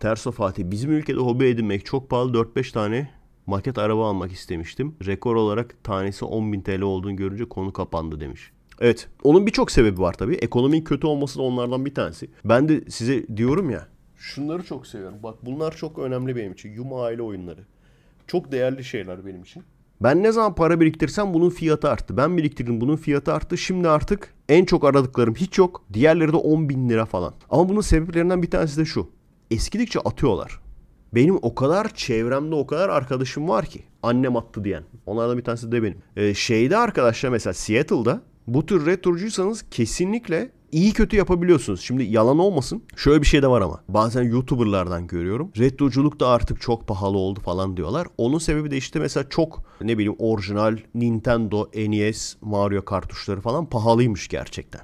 Terso Fatih. Bizim ülkede hobi edinmek çok pahalı. 4-5 tane maket araba almak istemiştim. Rekor olarak tanesi 10.000 TL olduğunu görünce konu kapandı demiş. Evet. Onun birçok sebebi var tabii. Ekonominin kötü olması da onlardan bir tanesi. Ben de size diyorum ya. Şunları çok seviyorum. Bak bunlar çok önemli benim için. Yuma aile oyunları. Çok değerli şeyler benim için. Ben ne zaman para biriktirsem bunun fiyatı arttı. Ben biriktirdim bunun fiyatı arttı. Şimdi artık en çok aradıklarım hiç yok. Diğerleri de 10 bin lira falan. Ama bunun sebeplerinden bir tanesi de şu eskidikçe atıyorlar. Benim o kadar çevremde o kadar arkadaşım var ki annem attı diyen. Onlardan bir tanesi de benim. Ee, şeyde arkadaşlar mesela Seattle'da bu tür retrocuysanız kesinlikle iyi kötü yapabiliyorsunuz. Şimdi yalan olmasın. Şöyle bir şey de var ama. Bazen YouTuber'lardan görüyorum. Retroculuk da artık çok pahalı oldu falan diyorlar. Onun sebebi de işte mesela çok ne bileyim orijinal Nintendo, NES, Mario kartuşları falan pahalıymış gerçekten.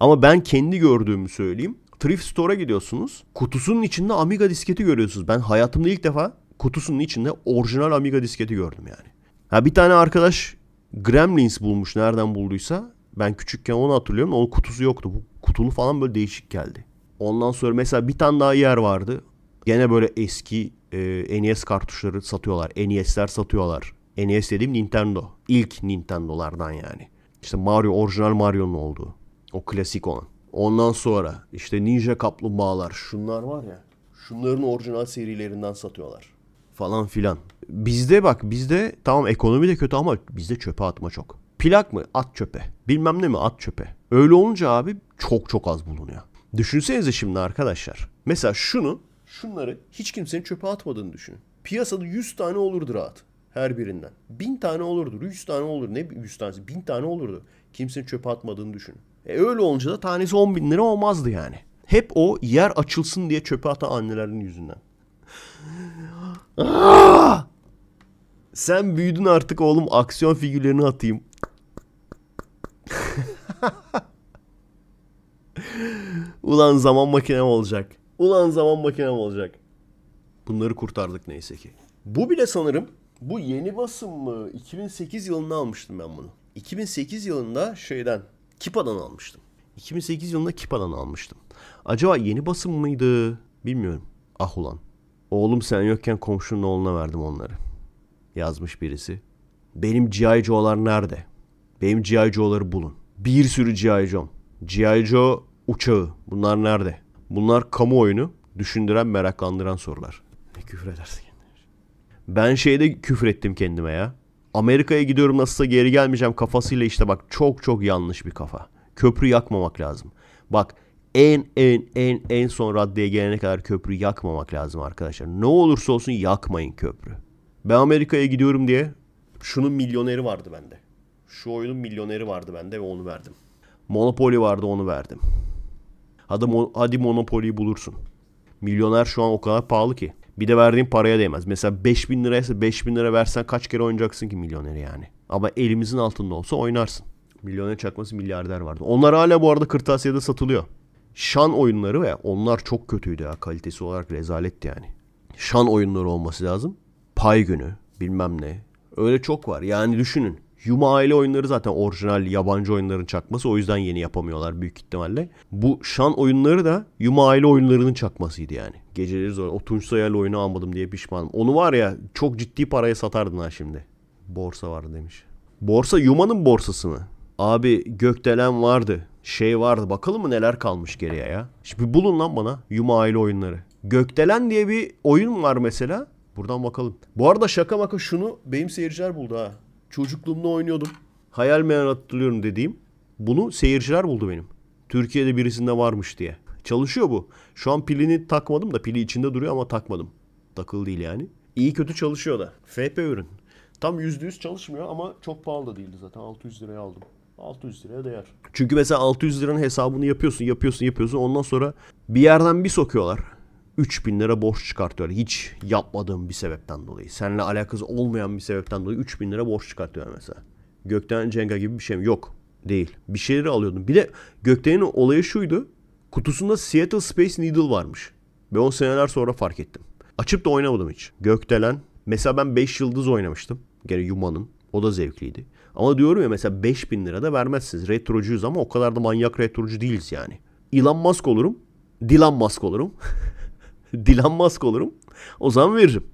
Ama ben kendi gördüğümü söyleyeyim. Thrift Store'a gidiyorsunuz. Kutusunun içinde Amiga disketi görüyorsunuz. Ben hayatımda ilk defa kutusunun içinde orijinal Amiga disketi gördüm yani. Ha bir tane arkadaş Gremlins bulmuş nereden bulduysa. Ben küçükken onu hatırlıyorum. Onun kutusu yoktu. Bu kutulu falan böyle değişik geldi. Ondan sonra mesela bir tane daha yer vardı. Gene böyle eski e, NES kartuşları satıyorlar. NES'ler satıyorlar. NES dediğim Nintendo. İlk Nintendo'lardan yani. İşte Mario orijinal Mario'nun olduğu. O klasik olan. Ondan sonra işte Ninja Kaplumbağalar şunlar var ya. Şunların orijinal serilerinden satıyorlar. Falan filan. Bizde bak bizde tamam ekonomi de kötü ama bizde çöpe atma çok. Plak mı? At çöpe. Bilmem ne mi? At çöpe. Öyle olunca abi çok çok az bulunuyor. Düşünsenize şimdi arkadaşlar. Mesela şunu, şunları hiç kimsenin çöpe atmadığını düşünün. Piyasada 100 tane olurdu rahat her birinden. 1000 tane olurdu, 100 tane olur, ne 100 tane, 1000 tane olurdu. Kimsenin çöpe atmadığını düşünün. E öyle olunca da tanesi 10 bin lira olmazdı yani. Hep o yer açılsın diye çöpe atan annelerin yüzünden. Ah! Sen büyüdün artık oğlum aksiyon figürlerini atayım. Ulan zaman makinem olacak. Ulan zaman makinem olacak. Bunları kurtardık neyse ki. Bu bile sanırım bu yeni basım mı? 2008 yılında almıştım ben bunu. 2008 yılında şeyden Kipa'dan almıştım. 2008 yılında Kipa'dan almıştım. Acaba yeni basım mıydı? Bilmiyorum. Ah ulan. Oğlum sen yokken komşunun oğluna verdim onları. Yazmış birisi. Benim G.I. Joe'lar nerede? Benim G.I. Joe'ları bulun. Bir sürü G.I. Joe'm. G.I. Joe uçağı. Bunlar nerede? Bunlar kamuoyunu düşündüren, meraklandıran sorular. Ne küfür edersin kendine. Ben şeyde küfür ettim kendime ya. Amerika'ya gidiyorum nasılsa geri gelmeyeceğim kafasıyla işte bak çok çok yanlış bir kafa. Köprü yakmamak lazım. Bak en en en en son raddeye gelene kadar köprü yakmamak lazım arkadaşlar. Ne olursa olsun yakmayın köprü. Ben Amerika'ya gidiyorum diye şunun milyoneri vardı bende. Şu oyunun milyoneri vardı bende ve onu verdim. Monopoly vardı onu verdim. Hadi, hadi Monopoly'yi bulursun. Milyoner şu an o kadar pahalı ki. Bir de verdiğin paraya değmez. Mesela 5000 liraysa 5000 lira versen kaç kere oynayacaksın ki milyoneri yani. Ama elimizin altında olsa oynarsın. Milyoner çakması milyarder vardı. Onlar hala bu arada kırtasiyede satılıyor. Şan oyunları ve onlar çok kötüydü ya. Kalitesi olarak rezaletti yani. Şan oyunları olması lazım. Pay günü bilmem ne. Öyle çok var. Yani düşünün. Yuma aile oyunları zaten orijinal yabancı oyunların çakması. O yüzden yeni yapamıyorlar büyük ihtimalle. Bu şan oyunları da Yuma aile oyunlarının çakmasıydı yani. Geceleri zor. O Tunç Soyal'le oyunu almadım diye pişmanım. Onu var ya çok ciddi paraya satardın ha şimdi. Borsa vardı demiş. Borsa Yuma'nın borsası mı? Abi gökdelen vardı. Şey vardı. Bakalım mı neler kalmış geriye ya. Şimdi bulun lan bana Yuma aile oyunları. Gökdelen diye bir oyun var mesela. Buradan bakalım. Bu arada şaka maka şunu benim seyirciler buldu ha. Çocukluğumda oynuyordum. Hayal meyal hatırlıyorum dediğim. Bunu seyirciler buldu benim. Türkiye'de birisinde varmış diye. Çalışıyor bu. Şu an pilini takmadım da pili içinde duruyor ama takmadım. Takıl değil yani. İyi kötü çalışıyor da. FP ürün. Tam %100 çalışmıyor ama çok pahalı da değildi zaten. 600 liraya aldım. 600 liraya değer. Çünkü mesela 600 liranın hesabını yapıyorsun, yapıyorsun, yapıyorsun. Ondan sonra bir yerden bir sokuyorlar. 3000 lira borç çıkartıyorlar. Hiç yapmadığım bir sebepten dolayı. Seninle alakası olmayan bir sebepten dolayı 3000 lira borç çıkartıyorlar mesela. Gökten Cenga gibi bir şey mi? Yok. Değil. Bir şeyleri alıyordum. Bir de Gökten'in olayı şuydu. Kutusunda Seattle Space Needle varmış. Ve 10 seneler sonra fark ettim. Açıp da oynamadım hiç. Gökdelen. Mesela ben 5 yıldız oynamıştım. Gene Yuma'nın. O da zevkliydi. Ama diyorum ya mesela 5000 lira da vermezsiniz. Retrocuyuz ama o kadar da manyak retrocu değiliz yani. Elon Musk olurum. Dylan Musk olurum. Dylan Musk olurum. O zaman veririm.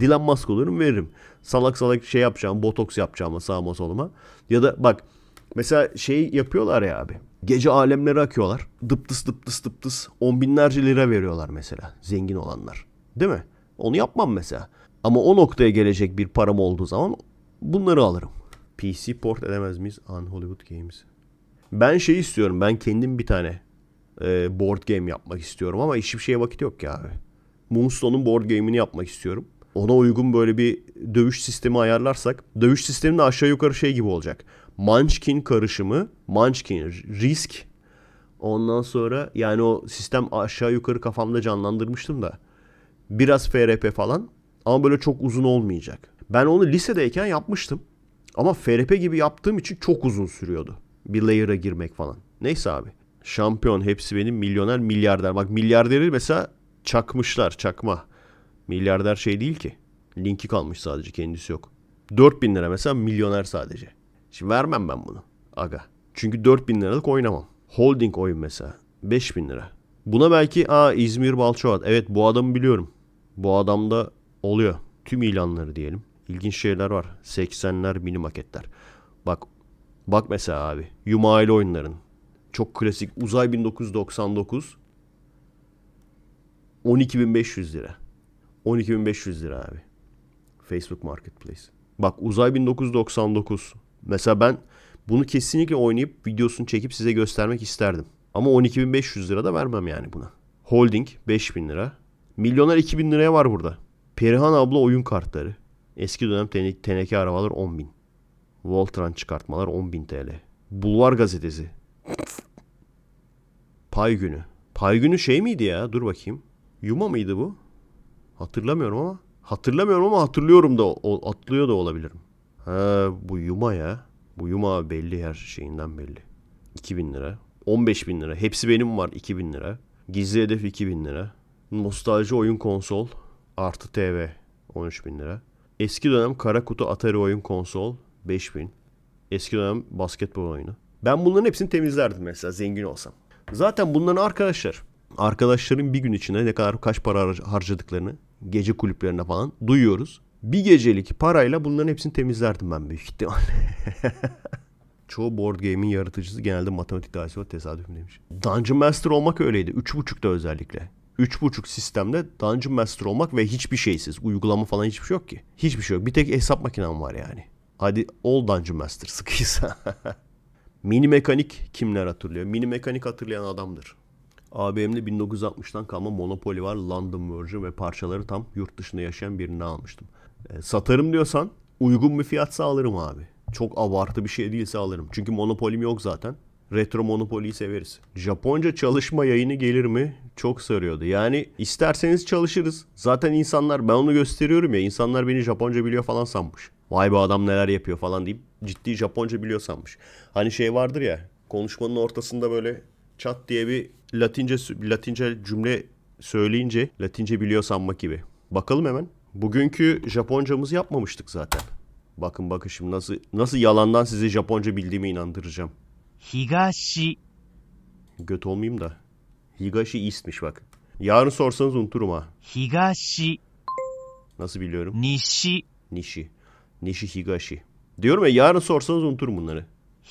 Dylan Musk olurum veririm. Salak salak şey yapacağım. Botoks yapacağım sağıma soluma. Ya da bak Mesela şey yapıyorlar ya abi. Gece alemlere akıyorlar. Dıptıs dıptıs dıptıs. On binlerce lira veriyorlar mesela zengin olanlar. Değil mi? Onu yapmam mesela. Ama o noktaya gelecek bir param olduğu zaman bunları alırım. PC port edemez miyiz? An Hollywood Games. Ben şey istiyorum. Ben kendim bir tane e, board game yapmak istiyorum ama hiçbir şeye vakit yok ya abi. Moonstone'un board game'ini yapmak istiyorum. Ona uygun böyle bir dövüş sistemi ayarlarsak dövüş sistemi de aşağı yukarı şey gibi olacak. Munchkin karışımı, Munchkin risk. Ondan sonra yani o sistem aşağı yukarı kafamda canlandırmıştım da. Biraz FRP falan ama böyle çok uzun olmayacak. Ben onu lisedeyken yapmıştım. Ama FRP gibi yaptığım için çok uzun sürüyordu. Bir layer'a girmek falan. Neyse abi. Şampiyon hepsi benim milyoner milyarder. Bak milyarderi mesela çakmışlar çakma. Milyarder şey değil ki. Linki kalmış sadece kendisi yok. 4000 lira mesela milyoner sadece. Şimdi vermem ben bunu. Aga. Çünkü 4000 liralık oynamam. Holding oyun mesela. 5000 lira. Buna belki a İzmir Balçoğat. Evet bu adamı biliyorum. Bu adamda oluyor. Tüm ilanları diyelim. İlginç şeyler var. 80'ler mini maketler. Bak bak mesela abi. Yumaylı oyunların. Çok klasik. Uzay 1999. 12.500 lira. 12.500 lira abi. Facebook Marketplace. Bak Uzay 1999. Mesela ben bunu kesinlikle oynayıp videosunu çekip size göstermek isterdim. Ama 12.500 lira da vermem yani buna. Holding 5.000 lira. Milyoner 2.000 liraya var burada. Perihan abla oyun kartları. Eski dönem ten- teneke arabalar 10.000. Voltran çıkartmalar 10.000 TL. Bulvar gazetesi. Pay günü. Pay günü şey miydi ya? Dur bakayım. Yuma mıydı bu? Hatırlamıyorum ama. Hatırlamıyorum ama hatırlıyorum da o, atlıyor da olabilirim. Ha, bu Yuma ya. Bu Yuma belli her şeyinden belli. 2000 lira. 15 bin lira. Hepsi benim var 2000 lira. Gizli hedef 2000 lira. Nostalji oyun konsol artı TV 13 bin lira. Eski dönem kara kutu Atari oyun konsol 5 bin. Eski dönem basketbol oyunu. Ben bunların hepsini temizlerdim mesela zengin olsam. Zaten bunların arkadaşlar arkadaşların bir gün içinde ne kadar kaç para harcadıklarını gece kulüplerine falan duyuyoruz. Bir gecelik parayla bunların hepsini temizlerdim ben büyük ihtimalle. Çoğu board game'in yaratıcısı genelde matematik dahisi ve tesadüf demiş. Dungeon Master olmak öyleydi. 3.5'da özellikle. 3.5 sistemde Dungeon Master olmak ve hiçbir şeysiz. Uygulama falan hiçbir şey yok ki. Hiçbir şey yok. Bir tek hesap makinem var yani. Hadi ol Dungeon Master sıkıysa. Mini mekanik kimler hatırlıyor? Mini mekanik hatırlayan adamdır. ABM'de 1960'tan kalma Monopoly var. London Virgin ve parçaları tam yurt dışında yaşayan birini almıştım. E, satarım diyorsan uygun bir fiyatsa alırım abi. Çok abartı bir şey değilse alırım. Çünkü monopolim yok zaten. Retro Monopoly'yi severiz. Japonca çalışma yayını gelir mi? Çok sarıyordu. Yani isterseniz çalışırız. Zaten insanlar ben onu gösteriyorum ya insanlar beni Japonca biliyor falan sanmış. Vay be adam neler yapıyor falan deyip ciddi Japonca biliyor sanmış. Hani şey vardır ya konuşmanın ortasında böyle çat diye bir Latince Latince cümle söyleyince Latince biliyor sanmak gibi. Bakalım hemen. Bugünkü Japoncamızı yapmamıştık zaten. Bakın bakın şimdi nasıl nasıl yalandan sizi Japonca bildiğimi inandıracağım. Higashi. Göt olmayayım da. Higashi istmiş bak. Yarın sorsanız unuturum ha. Higashi. Nasıl biliyorum? Nishi. Nishi. Nishi Higashi. Diyorum ya yarın sorsanız unuturum bunları.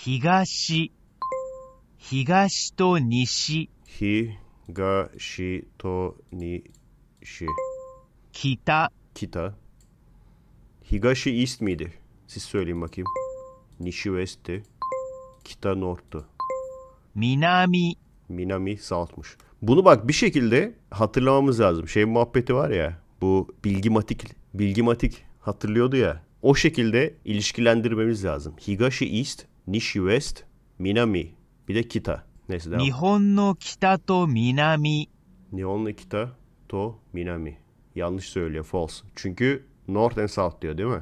Higashi. Higashi to nishi. Higashi to nishi. Kita. Kita. Higashi East miydi? Siz söyleyin bakayım. Nishi West'ti. Kita North'tu. Minami. Minami South'muş. Bunu bak bir şekilde hatırlamamız lazım. Şey muhabbeti var ya. Bu bilgimatik bilgimatik hatırlıyordu ya. O şekilde ilişkilendirmemiz lazım. Higashi East, Nishi West, Minami. Bir de Kita. Neyse devam. Nihon no kita to minami. Nihon no kita to minami. Yanlış söylüyor. False. Çünkü North and South diyor değil mi?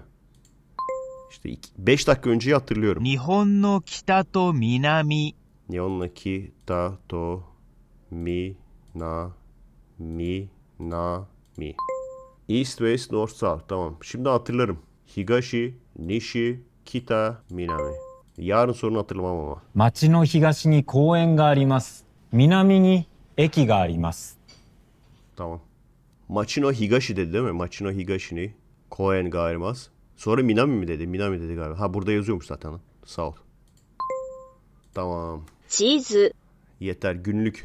İşte 5 dakika önce hatırlıyorum. Nihon no kita to minami. Nihon no kita to mi na mi na mi. East, West, North, South. Tamam. Şimdi hatırlarım. Higashi, Nishi, Kita, Minami. Yarın sorunu hatırlamam ama. Machi no higashi ni kouen ga arimasu. Minami ni eki ga arimasu. Tamam. Machino Higashi dedi değil mi? Machino Higashi'ni. Koen Garimaz. Sonra Minami mi dedi? Minami dedi galiba. Ha burada yazıyormuş zaten. Sağ ol. Tamam. Cheese. Yeter günlük.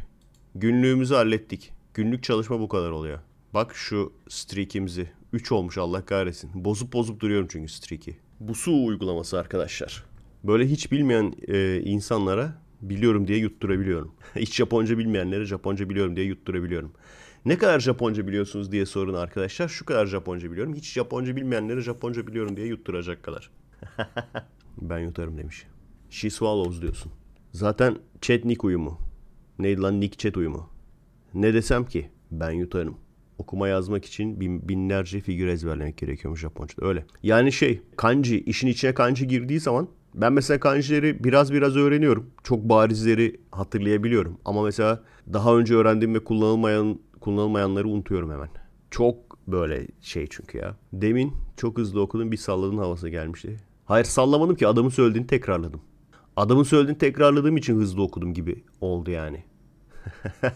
Günlüğümüzü hallettik. Günlük çalışma bu kadar oluyor. Bak şu streak'imizi. 3 olmuş Allah kahretsin. Bozup bozup duruyorum çünkü streak'i. Bu su uygulaması arkadaşlar. Böyle hiç bilmeyen e, insanlara biliyorum diye yutturabiliyorum. hiç Japonca bilmeyenlere Japonca biliyorum diye yutturabiliyorum. Ne kadar Japonca biliyorsunuz diye sorun arkadaşlar. Şu kadar Japonca biliyorum. Hiç Japonca bilmeyenlere Japonca biliyorum diye yutturacak kadar. ben yutarım demiş. She swallows diyorsun. Zaten chat nick uyumu. Neydi lan nick chat uyumu. Ne desem ki ben yutarım. Okuma yazmak için bin, binlerce figür ezberlemek gerekiyormuş Japonca'da öyle. Yani şey kanji işin içine kanji girdiği zaman ben mesela kanjileri biraz biraz öğreniyorum. Çok barizleri hatırlayabiliyorum. Ama mesela daha önce öğrendiğim ve kullanılmayan kullanılmayanları unutuyorum hemen. Çok böyle şey çünkü ya. Demin çok hızlı okudum bir salladın havası gelmişti. Hayır sallamadım ki adamın söylediğini tekrarladım. Adamın söylediğini tekrarladığım için hızlı okudum gibi oldu yani.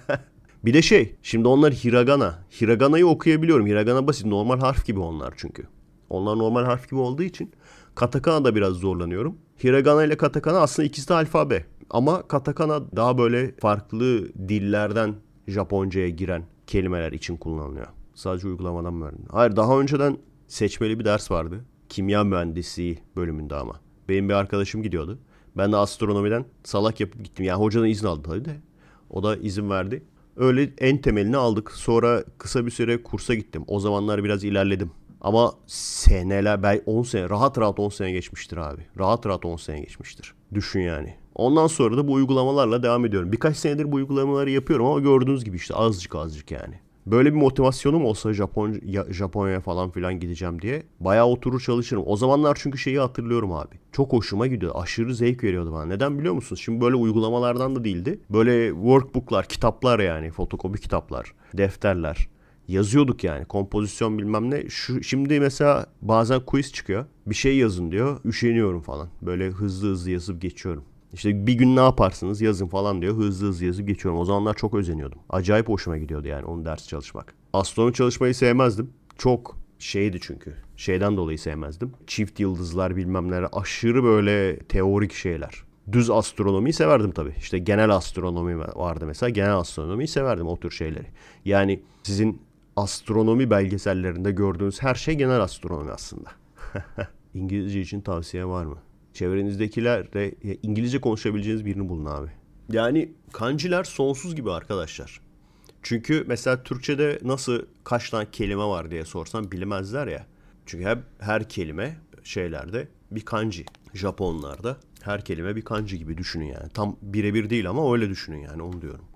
bir de şey şimdi onlar hiragana. Hiragana'yı okuyabiliyorum. Hiragana basit normal harf gibi onlar çünkü. Onlar normal harf gibi olduğu için katakana da biraz zorlanıyorum. Hiragana ile katakana aslında ikisi de alfabe. Ama katakana daha böyle farklı dillerden Japonca'ya giren kelimeler için kullanılıyor. Sadece uygulamadan mı öğrendin? Hayır daha önceden seçmeli bir ders vardı. Kimya mühendisliği bölümünde ama. Benim bir arkadaşım gidiyordu. Ben de astronomiden salak yapıp gittim. Yani hocadan izin aldı tabii de. O da izin verdi. Öyle en temelini aldık. Sonra kısa bir süre kursa gittim. O zamanlar biraz ilerledim. Ama seneler, belki 10 sene, rahat rahat 10 sene geçmiştir abi. Rahat rahat 10 sene geçmiştir. Düşün yani. Ondan sonra da bu uygulamalarla devam ediyorum. Birkaç senedir bu uygulamaları yapıyorum ama gördüğünüz gibi işte azıcık azıcık yani. Böyle bir motivasyonum olsa Japon Japonya'ya falan filan gideceğim diye bayağı oturur çalışırım. O zamanlar çünkü şeyi hatırlıyorum abi. Çok hoşuma gidiyordu, Aşırı zevk veriyordu bana. Neden biliyor musunuz? Şimdi böyle uygulamalardan da değildi. Böyle workbook'lar, kitaplar yani fotokopi kitaplar, defterler yazıyorduk yani kompozisyon bilmem ne. Şu, şimdi mesela bazen quiz çıkıyor. Bir şey yazın diyor. Üşeniyorum falan. Böyle hızlı hızlı yazıp geçiyorum. İşte bir gün ne yaparsınız yazın falan diyor. Hızlı hızlı yazıp geçiyorum. O zamanlar çok özeniyordum. Acayip hoşuma gidiyordu yani onun ders çalışmak. Astronomi çalışmayı sevmezdim. Çok şeydi çünkü. Şeyden dolayı sevmezdim. Çift yıldızlar bilmem neler aşırı böyle teorik şeyler. Düz astronomiyi severdim tabii. İşte genel astronomi vardı mesela. Genel astronomiyi severdim o tür şeyleri. Yani sizin astronomi belgesellerinde gördüğünüz her şey genel astronomi aslında. İngilizce için tavsiye var mı? Çevrenizdekilerle e, İngilizce konuşabileceğiniz birini bulun abi. Yani kanciler sonsuz gibi arkadaşlar. Çünkü mesela Türkçe'de nasıl kaç tane kelime var diye sorsan bilmezler ya. Çünkü hep her kelime şeylerde bir kanji. Japonlarda her kelime bir kanji gibi düşünün yani. Tam birebir değil ama öyle düşünün yani onu diyorum.